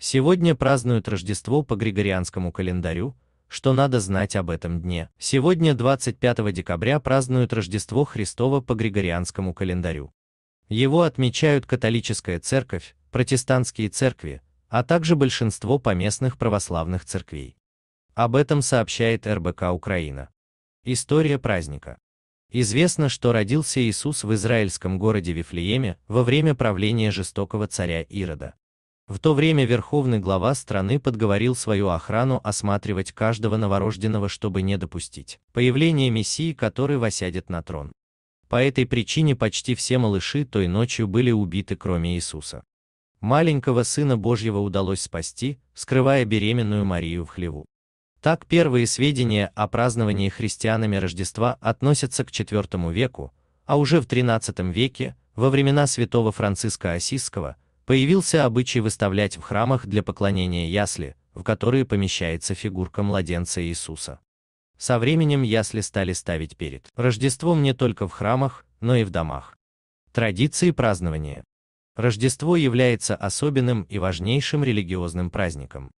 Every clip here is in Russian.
Сегодня празднуют Рождество по григорианскому календарю, что надо знать об этом дне. Сегодня 25 декабря празднуют Рождество Христово по григорианскому календарю. Его отмечают католическая церковь, протестантские церкви, а также большинство поместных православных церквей. Об этом сообщает РБК Украина. История праздника. Известно, что родился Иисус в израильском городе Вифлееме во время правления жестокого царя Ирода. В то время верховный глава страны подговорил свою охрану осматривать каждого новорожденного, чтобы не допустить появления мессии, который восядет на трон. По этой причине почти все малыши той ночью были убиты, кроме Иисуса. Маленького сына Божьего удалось спасти, скрывая беременную Марию в хлеву. Так первые сведения о праздновании христианами Рождества относятся к IV веку, а уже в XIII веке, во времена святого Франциска Осисского, Появился обычай выставлять в храмах для поклонения ясли, в которые помещается фигурка младенца Иисуса. Со временем ясли стали ставить перед Рождеством не только в храмах, но и в домах. Традиции празднования. Рождество является особенным и важнейшим религиозным праздником.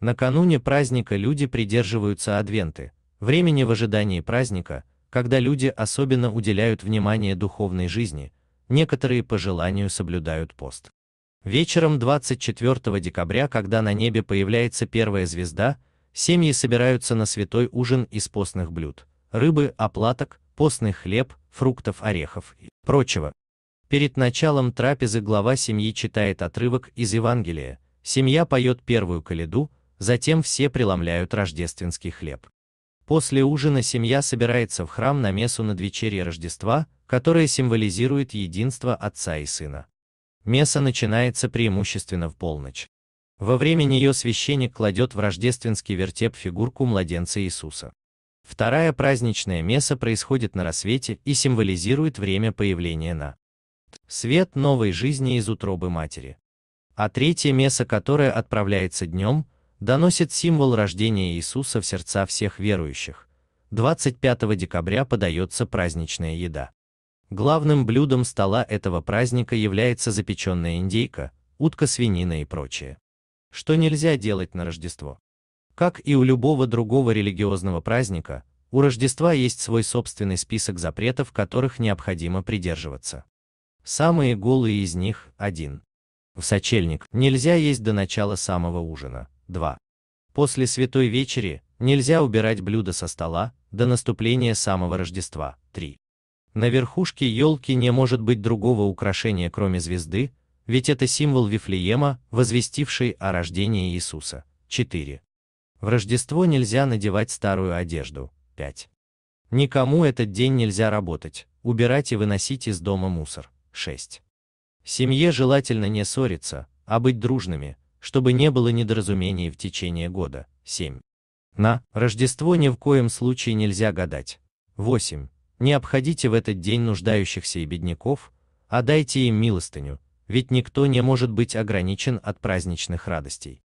Накануне праздника люди придерживаются адвенты, времени в ожидании праздника, когда люди особенно уделяют внимание духовной жизни, некоторые по желанию соблюдают пост. Вечером 24 декабря, когда на небе появляется первая звезда, семьи собираются на святой ужин из постных блюд, рыбы, оплаток, постный хлеб, фруктов, орехов и прочего. Перед началом трапезы глава семьи читает отрывок из Евангелия, семья поет первую каледу, затем все преломляют рождественский хлеб. После ужина семья собирается в храм на мессу над вечерей Рождества, которая символизирует единство отца и сына. Месса начинается преимущественно в полночь. Во время нее священник кладет в рождественский вертеп фигурку младенца Иисуса. Вторая праздничная месса происходит на рассвете и символизирует время появления на свет новой жизни из утробы матери. А третья месса, которая отправляется днем, доносит символ рождения Иисуса в сердца всех верующих. 25 декабря подается праздничная еда. Главным блюдом стола этого праздника является запеченная индейка, утка, свинина и прочее. Что нельзя делать на Рождество? Как и у любого другого религиозного праздника, у Рождества есть свой собственный список запретов, которых необходимо придерживаться. Самые голые из них – один, В сочельник нельзя есть до начала самого ужина. 2. После Святой Вечери нельзя убирать блюда со стола до наступления самого Рождества. 3. На верхушке елки не может быть другого украшения, кроме звезды, ведь это символ Вифлеема, возвестивший о рождении Иисуса. 4. В Рождество нельзя надевать старую одежду. 5. Никому этот день нельзя работать, убирать и выносить из дома мусор. 6. Семье желательно не ссориться, а быть дружными, чтобы не было недоразумений в течение года. 7. На Рождество ни в коем случае нельзя гадать. 8. Не обходите в этот день нуждающихся и бедняков, а дайте им милостыню, ведь никто не может быть ограничен от праздничных радостей.